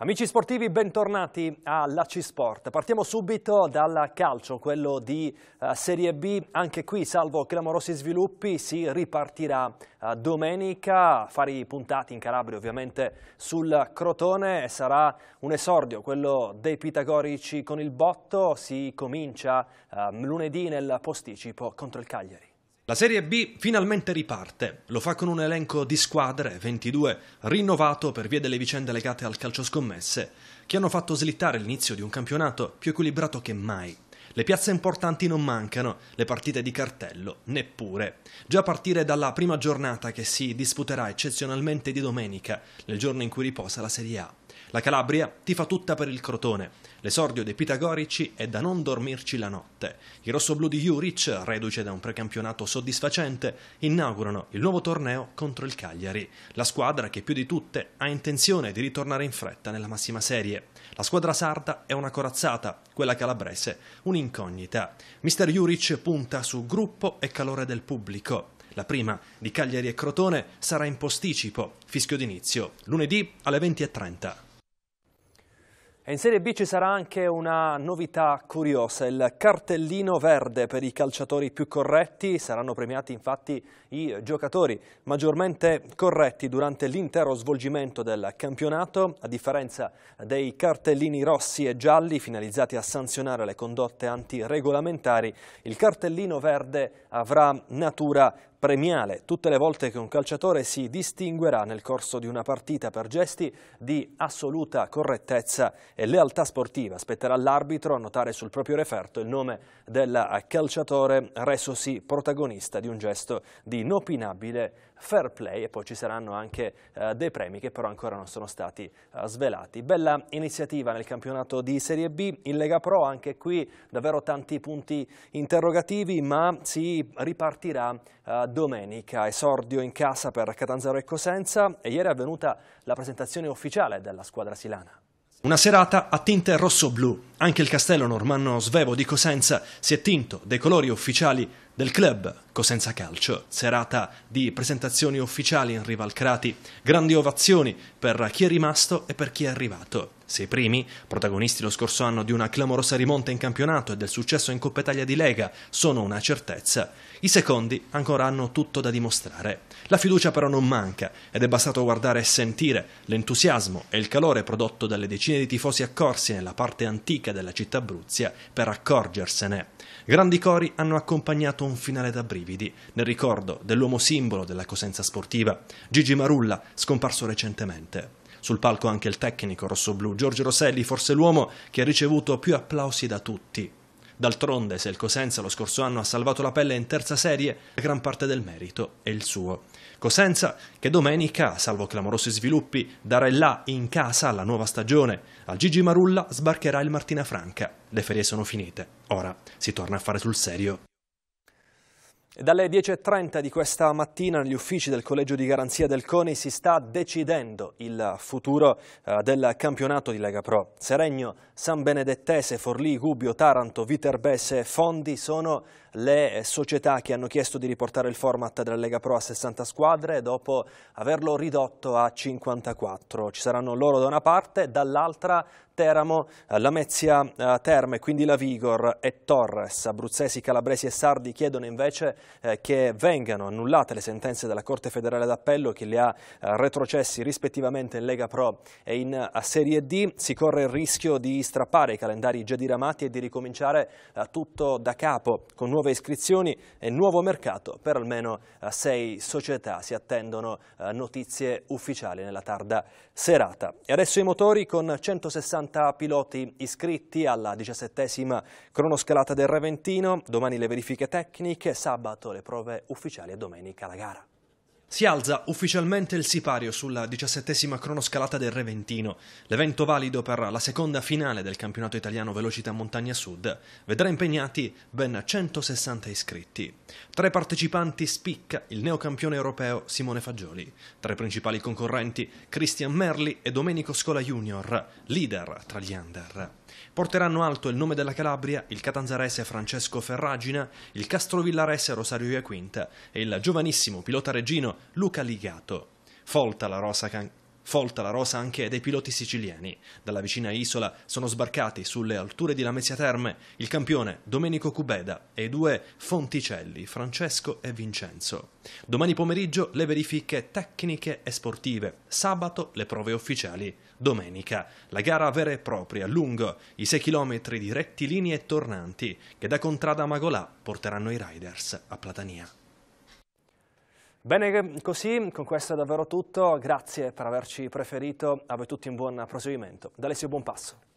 Amici sportivi, bentornati alla C-Sport. Partiamo subito dal calcio, quello di uh, Serie B. Anche qui, salvo clamorosi sviluppi, si ripartirà uh, domenica. i puntati in Calabria, ovviamente, sul Crotone. Sarà un esordio, quello dei pitagorici con il botto. Si comincia uh, lunedì nel posticipo contro il Cagliari. La Serie B finalmente riparte, lo fa con un elenco di squadre, 22, rinnovato per via delle vicende legate al calcio scommesse, che hanno fatto slittare l'inizio di un campionato più equilibrato che mai. Le piazze importanti non mancano, le partite di cartello neppure. Già a partire dalla prima giornata che si disputerà eccezionalmente di domenica, nel giorno in cui riposa la Serie A. La Calabria ti fa tutta per il Crotone. L'esordio dei pitagorici è da non dormirci la notte. I rossoblù di Juric, reduce da un precampionato soddisfacente, inaugurano il nuovo torneo contro il Cagliari, la squadra che più di tutte ha intenzione di ritornare in fretta nella massima serie. La squadra sarda è una corazzata, quella calabrese un'incognita. Mister Juric punta su gruppo e calore del pubblico. La prima di Cagliari e Crotone sarà in posticipo, fischio d'inizio, lunedì alle 20.30. E in Serie B ci sarà anche una novità curiosa, il cartellino verde per i calciatori più corretti. Saranno premiati infatti i giocatori maggiormente corretti durante l'intero svolgimento del campionato, a differenza dei cartellini rossi e gialli finalizzati a sanzionare le condotte antiregolamentari. Il cartellino verde avrà natura premiale tutte le volte che un calciatore si distinguerà nel corso di una partita per gesti di assoluta correttezza e lealtà sportiva. Spetterà l'arbitro a notare sul proprio referto il nome del calciatore resosi protagonista di un gesto di inopinabile fair play e poi ci saranno anche eh, dei premi che però ancora non sono stati eh, svelati. Bella iniziativa nel campionato di Serie B, in Lega Pro anche qui davvero tanti punti interrogativi ma si ripartirà eh, domenica, esordio in casa per Catanzaro e Cosenza e ieri è avvenuta la presentazione ufficiale della squadra silana. Una serata a tinte rosso-blu. Anche il castello normanno svevo di Cosenza si è tinto dei colori ufficiali del club Cosenza Calcio, serata di presentazioni ufficiali in Rival Crati, grandi ovazioni per chi è rimasto e per chi è arrivato. Se i primi, protagonisti lo scorso anno di una clamorosa rimonta in campionato e del successo in Coppa Italia di Lega, sono una certezza. I secondi ancora hanno tutto da dimostrare. La fiducia però non manca ed è bastato guardare e sentire l'entusiasmo e il calore prodotto dalle decine di tifosi accorsi nella parte antica della città bruzia per accorgersene. Grandi cori hanno accompagnato un un finale da brividi nel ricordo dell'uomo simbolo della cosenza sportiva, Gigi Marulla, scomparso recentemente. Sul palco anche il tecnico rossoblu Giorgio Rosselli, forse l'uomo che ha ricevuto più applausi da tutti. D'altronde, se il Cosenza lo scorso anno ha salvato la pelle in terza serie, la gran parte del merito è il suo. Cosenza che domenica, salvo clamorosi sviluppi, darà il là in casa alla nuova stagione. Al Gigi Marulla sbarcherà il Martina Franca. Le ferie sono finite. Ora si torna a fare sul serio. Dalle 10.30 di questa mattina negli uffici del Collegio di Garanzia del CONI si sta decidendo il futuro eh, del campionato di Lega Pro. Seregno, San Benedettese, Forlì, Gubbio, Taranto, Viterbese e Fondi sono le società che hanno chiesto di riportare il format della Lega Pro a 60 squadre dopo averlo ridotto a 54. Ci saranno loro da una parte, dall'altra Teramo, eh, Lamezia eh, Terme, quindi la Vigor e Torres, abruzzesi, calabresi e sardi chiedono invece eh, che vengano annullate le sentenze della Corte federale d'appello che le ha retrocessi rispettivamente in Lega Pro e in Serie D. Si corre il rischio di strappare i calendari già diramati e di ricominciare tutto da capo con nuove nuove iscrizioni e nuovo mercato per almeno eh, sei società. Si attendono eh, notizie ufficiali nella tarda serata. E adesso i motori con 160 piloti iscritti alla diciassettesima cronoscalata del Reventino, domani le verifiche tecniche, sabato le prove ufficiali e domenica la gara. Si alza ufficialmente il sipario sulla diciassettesima cronoscalata del Reventino, l'evento valido per la seconda finale del campionato italiano Velocità Montagna Sud, vedrà impegnati ben 160 iscritti. Tra i partecipanti spicca il neocampione europeo Simone Fagioli, tra i principali concorrenti Christian Merli e Domenico Scola Junior, leader tra gli under. Porteranno alto il nome della Calabria il catanzarese Francesco Ferragina, il castrovillarese Rosario Iaquinta e il giovanissimo pilota regino Luca Ligato. Folta la rosa can- folta la rosa anche dei piloti siciliani. Dalla vicina isola sono sbarcati sulle alture di Lamezia Terme il campione Domenico Cubeda e i due Fonticelli, Francesco e Vincenzo. Domani pomeriggio le verifiche tecniche e sportive, sabato le prove ufficiali, domenica la gara vera e propria lungo i 6 km di rettilinei e tornanti che da Contrada Magolà porteranno i riders a Platania. Bene eh, così, con questo è davvero tutto, grazie per averci preferito, a voi tutti un buon proseguimento. D'Alessio passo.